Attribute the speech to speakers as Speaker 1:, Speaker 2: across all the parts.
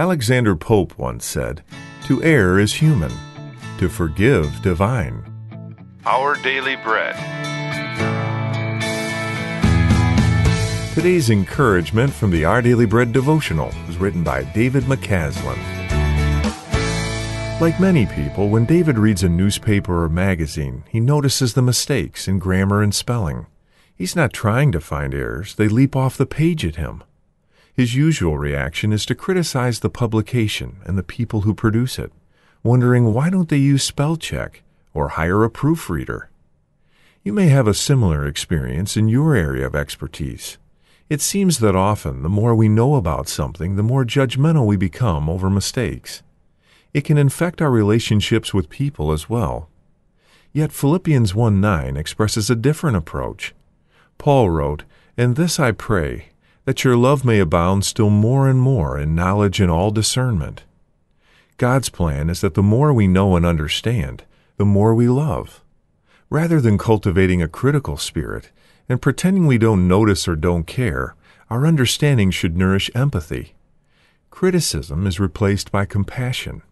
Speaker 1: Alexander Pope once said, To err is human, to forgive divine. Our Daily Bread. Today's encouragement from the Our Daily Bread devotional was written by David McCaslin. Like many people, when David reads a newspaper or magazine, he notices the mistakes in grammar and spelling. He's not trying to find errors, they leap off the page at him. His usual reaction is to criticize the publication and the people who produce it, wondering why don't they use spell check or hire a proofreader. You may have a similar experience in your area of expertise. It seems that often the more we know about something, the more judgmental we become over mistakes. It can infect our relationships with people as well. Yet Philippians 1 9 expresses a different approach. Paul wrote, And this I pray, that your love may abound still more and more in knowledge and all discernment. God's plan is that the more we know and understand, the more we love. Rather than cultivating a critical spirit and pretending we don't notice or don't care, our understanding should nourish empathy. Criticism is replaced by compassion.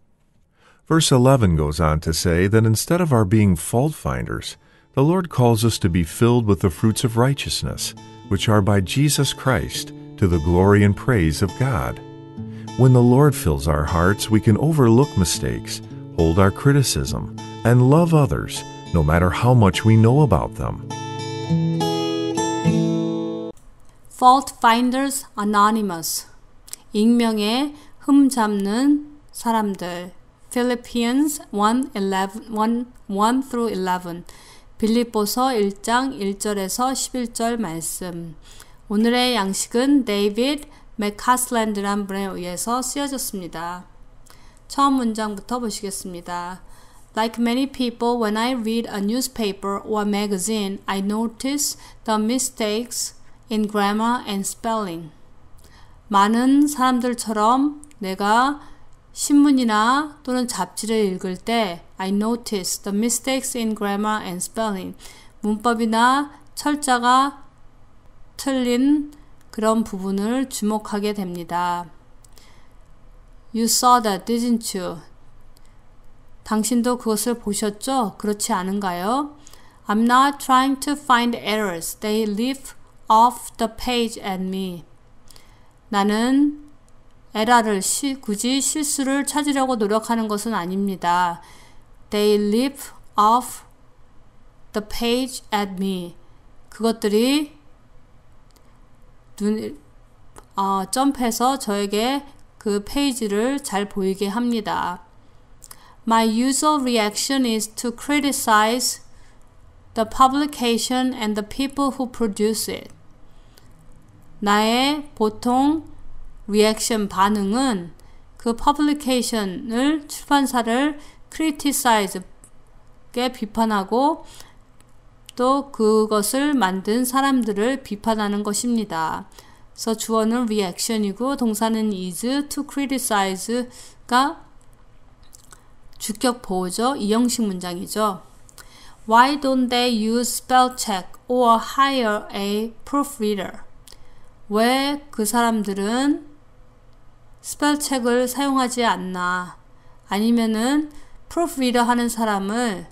Speaker 1: Verse 11 goes on to say that instead of our being fault finders, the Lord calls us to be filled with the fruits of righteousness, which are by Jesus Christ, to the glory and praise of God. When the Lord fills our hearts, we can overlook mistakes, hold our criticism, and love others, no matter how much we know about them.
Speaker 2: Fault Finders Anonymous 익명의 흠 잡는 사람들 Philippians 1, 11, 1, 1 through 11 빌립보서 1장 1절에서 11절 말씀. 오늘의 양식은 데이빗 맥카슬랜드란 분에 의해서 쓰여졌습니다. 처음 문장부터 보시겠습니다. Like many people, when I read a newspaper or magazine, I notice the mistakes in grammar and spelling. 많은 사람들처럼 내가 신문이나 또는 잡지를 읽을 때 I noticed the mistakes in grammar and spelling. 문법이나 철자가 틀린 그런 부분을 주목하게 됩니다. You saw that, didn't you? 당신도 그것을 보셨죠? 그렇지 않은가요? I'm not trying to find errors. They leap off the page at me. 나는 에라를 시, 굳이 실수를 찾으려고 노력하는 것은 아닙니다. They leap off the page at me. 그것들이 눈, 어, 점프해서 저에게 그 페이지를 잘 보이게 합니다. My usual reaction is to criticize the publication and the people who produce it. 나의 보통 리액션 반응은 그 퍼블리케이션을 출판사를 크리티사이즈게 비판하고 또 그것을 만든 사람들을 비판하는 것입니다. 그래서 주어는 r e a 이고 동사는 is to criticize가 주격 보호죠. 이형식 문장이죠. Why don't they use spell check or hire a proofreader? 왜 그 사람들은 스펠책을 사용하지 않나 아니면은 프로프리더 하는 사람을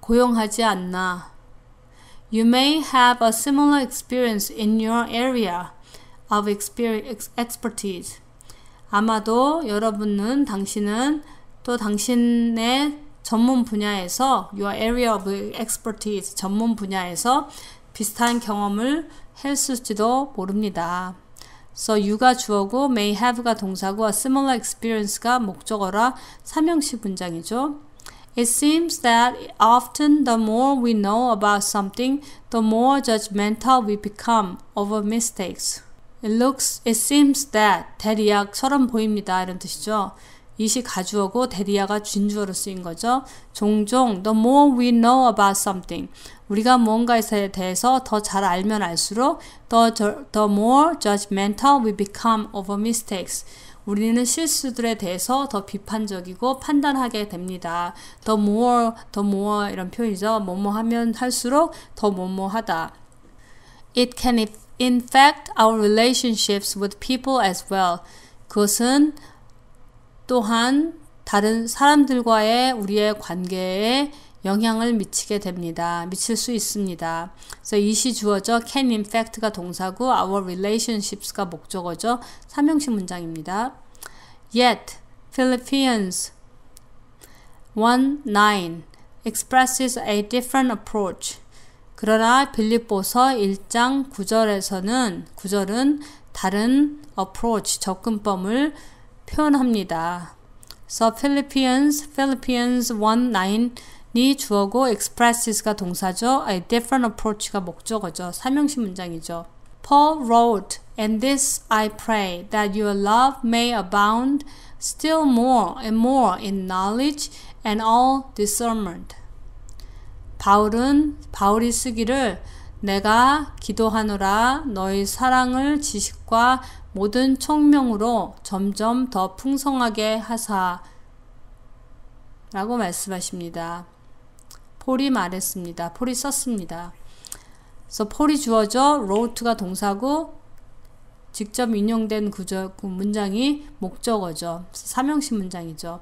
Speaker 2: 고용하지 않나 You may have a similar experience in your area of expertise. 아마도 여러분은 당신은 또 당신의 전문 분야에서 your area of expertise 전문 분야에서 비슷한 경험을 했을지도 모릅니다. So you가 주어고 may have가 동사고 similar experience가 목적어라 삼형식 문장이죠. It seems that often the more we know about something, the more judgmental we become over mistakes. It looks, it seems that 대략처럼 보입니다. 이런 뜻이죠. 이시 가주어고 데리아가 진주어로 쓰인 거죠. 종종 the more we know about something 우리가 뭔가에 대해서 더 잘 알면 알수록 the, the more judgmental we become over mistakes 우리는 실수들에 대해서 더 비판적이고 판단하게 됩니다. The more, the more 이런 표현이죠. 뭐뭐 하면 할수록 더 뭐뭐하다. It can in fact our relationships with people as well. 그것은 또한 다른 사람들과의 우리의 관계에 영향을 미치게 됩니다. 미칠 수 있습니다. 그래서 이 시 주어죠. can in fact가 동사고 our relationships가 목적어죠. 삼형식 문장입니다. Yet Philippians 1:9 expresses a different approach. 그러나 빌립보서 1장 9절에서는 9절은 다른 approach 접근법을 표현합니다. So Philippians, Philippians 1:9이 주어고 expresses가 동사죠. A different approach가 목적어죠. 삼형식 문장이죠. Paul wrote, And this I pray, that your love may abound still more and more in knowledge and all discernment. 바울은 바울이 쓰기를 내가 기도하노라 너희 사랑을 지식과 모든 총명으로 점점 더 풍성하게 하사 라고 말씀하십니다. 폴이 말했습니다. 폴이 썼습니다. 그래서 폴이 주어져 로우트가 동사고 직접 인용된 구절 그 문장이 목적어죠. 삼형식 문장이죠.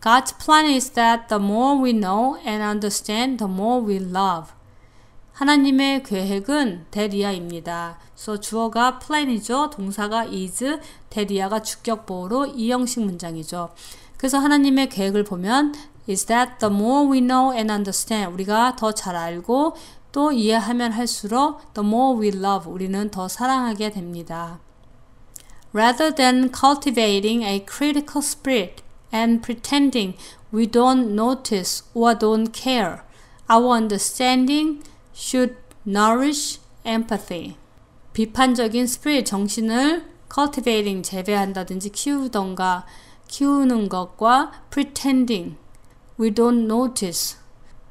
Speaker 2: God's plan is that the more we know and understand, the more we love. 하나님의 계획은 데리아입니다. 그래서 주어가 plan이죠. 동사가 is, 데리아가 주격보호로 이형식 문장이죠. 그래서 하나님의 계획을 보면 is that the more we know and understand 우리가 더 잘 알고 또 이해하면 할수록 the more we love 우리는 더 사랑하게 됩니다. Rather than cultivating a critical spirit and pretending we don't notice or don't care, our understanding should nourish empathy. 비판적인 스피릿 정신을 cultivating 재배한다든지 키우던가 키우는 것과 pretending we don't notice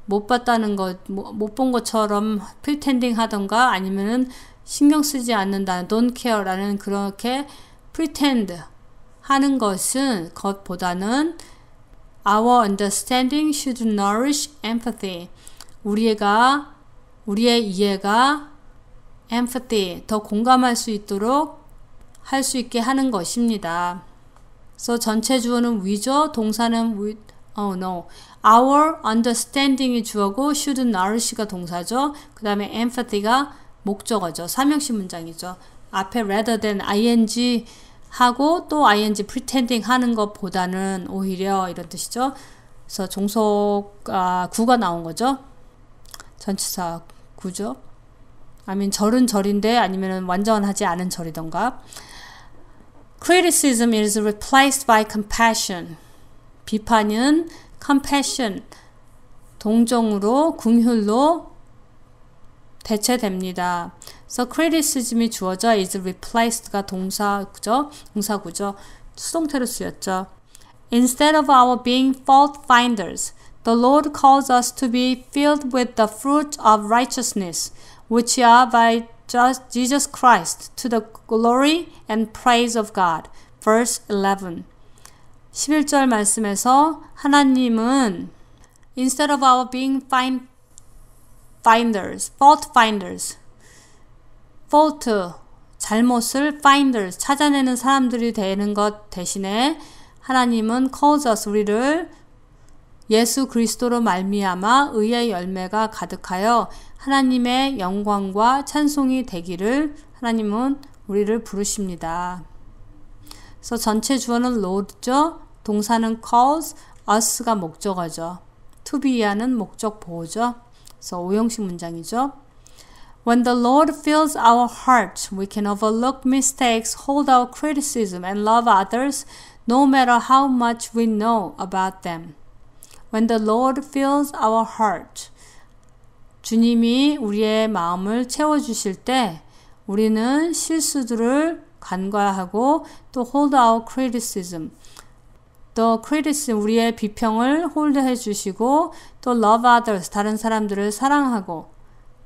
Speaker 2: 못 봤다는 것, 못 본 것처럼 pretending 하던가 아니면은 신경 쓰지 않는다, don't care라는 그렇게 pretend 하는 것은 것보다는 our understanding should nourish empathy 우리가 우리의 이해가 empathy, 더 공감할 수 있도록 할 수 있게 하는 것입니다. 그래서 전체 주어는 위죠, 동사는 with, oh no, our understanding이 주어고 should nourish가 동사죠. 그 다음에 empathy가 목적어죠. 삼형식 문장이죠. 앞에 rather than ing 하고 또 ing pretending 하는 것보다는 오히려 이런 뜻이죠. 그래서 종속 아, 구가 나온 거죠. 전치사 구조 아니면 절은 절인데 아니면 완전하지 않은 절이던가 Criticism is replaced by compassion. 비판은 compassion, 동정으로, 궁휼로 대체됩니다. 그래서 criticism이 주어져 is replaced가 동사구죠. 동사구죠. 수동태로 쓰였죠. Instead of our being fault finders, The Lord calls us to be filled with the fruit of righteousness, which are by Jesus Christ, to the glory and praise of God. Verse 11. 11절 말씀에서 하나님은 instead of our being find, finders, fault finders, fault, 잘못을 finders, 찾아내는 사람들이 되는 것 대신에 하나님은 calls us, 우리를 예수 그리스도로 말미암아 의의 열매가 가득하여 하나님의 영광과 찬송이 되기를 하나님은 우리를 부르십니다. 그래서 전체 주어는 로드죠. 동사는 cause, us가 목적어죠. to be야는 목적 보호죠. 그래서 오형식 문장이죠. When the Lord fills our heart, we can overlook mistakes, hold out criticism, and love others, no matter how much we know about them. When the Lord fills our heart. 주님이 우리의 마음을 채워주실 때 우리는 실수들을 간과하고 또 hold our criticism. 또 criticism, 우리의 비평을 홀드해 주시고 또 love others, 다른 사람들을 사랑하고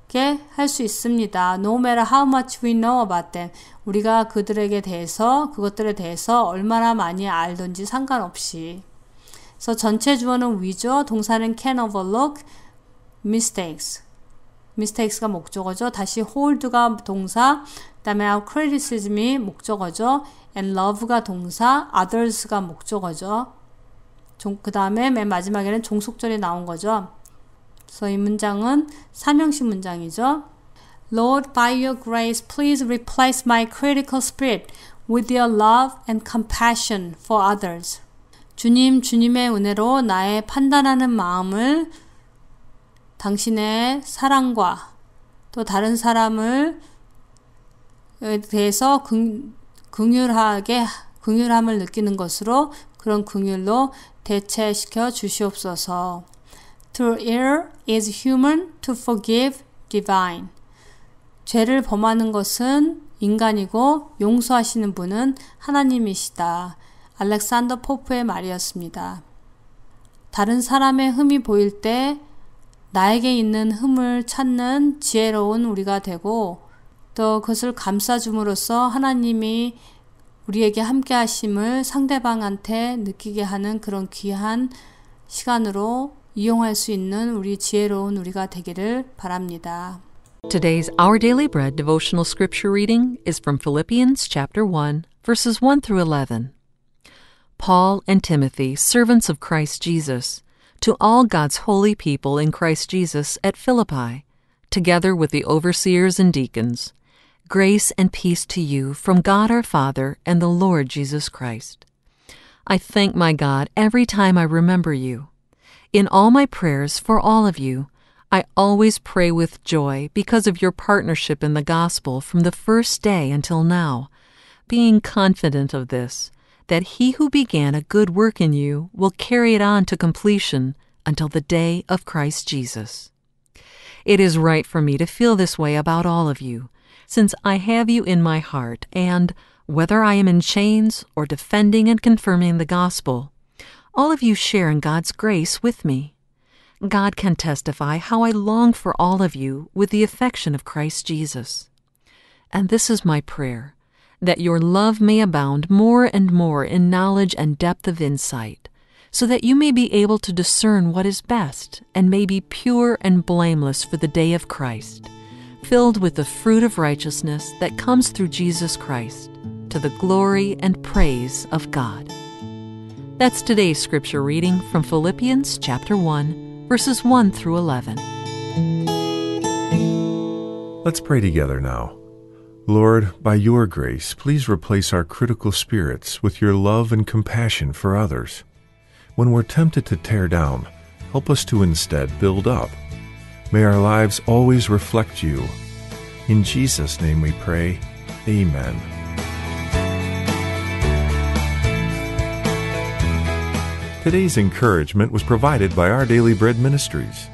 Speaker 2: 이렇게 할 수 있습니다. No matter how much we know about them. 우리가 그들에게 대해서, 그것들에 대해서 얼마나 많이 알든지 상관없이. 그래서 전체 주어는 위죠. 동사는 can overlook mistakes. mistakes가 목적어죠. 다시 hold가 동사, 그다음에 our criticism이 목적어죠. and love가 동사, others가 목적어죠. 그 다음에 맨 마지막에는 종속절이 나온 거죠. 그래서 이 문장은 삼형식 문장이죠. Lord, by your grace, please replace my critical spirit with your love and compassion for others. 주님, 주님의 은혜로 나의 판단하는 마음을 당신의 사랑과 또 다른 사람을 대해서 긍, 긍휼하게 긍휼함을 느끼는 것으로 그런 긍휼로 대체시켜 주시옵소서. To err is human, to forgive divine. 죄를 범하는 것은 인간이고 용서하시는 분은 하나님이시다. 알렉산더 포프의 말이었습니다. 다른 사람의 흠이 보일 때 나에게 있는 흠을 찾는 지혜로운 우리가 되고 또 그것을 감싸줌으로써 하나님이 우리에게 함께 하심을 상대방한테 느끼게 하는 그런 귀한 시간으로 이용할 수 있는 우리 지혜로운 우리가 되기를 바랍니다.
Speaker 3: Today's Our Daily Bread devotional scripture reading is from Philippians chapter 1 verses 1 through 11. Paul and Timothy, servants of Christ Jesus, to all God's holy people in Christ Jesus at Philippi, together with the overseers and deacons, grace and peace to you from God our Father and the Lord Jesus Christ. I thank my God every time I remember you. In all my prayers for all of you, I always pray with joy because of your partnership in the gospel from the first day until now, being confident of this that he who began a good work in you will carry it on to completion until the day of Christ Jesus. It is right for me to feel this way about all of you, since I have you in my heart, and, whether I am in chains or defending and confirming the gospel, all of you share in God's grace with me. God can testify how I long for all of you with the affection of Christ Jesus. And this is my prayer that your love may abound more and more in knowledge and depth of insight, so that you may be able to discern what is best and may be pure and blameless for the day of Christ, filled with the fruit of righteousness that comes through Jesus Christ, to the glory and praise of God. That's today's scripture reading from Philippians chapter 1, verses 1 through 11.
Speaker 1: Let's pray together now. Lord, by your grace, please replace our critical spirits with your love and compassion for others. When we're tempted to tear down, help us to instead build up. May our lives always reflect you. In Jesus' name we pray. Amen. Today's encouragement was provided by Our Daily Bread Ministries.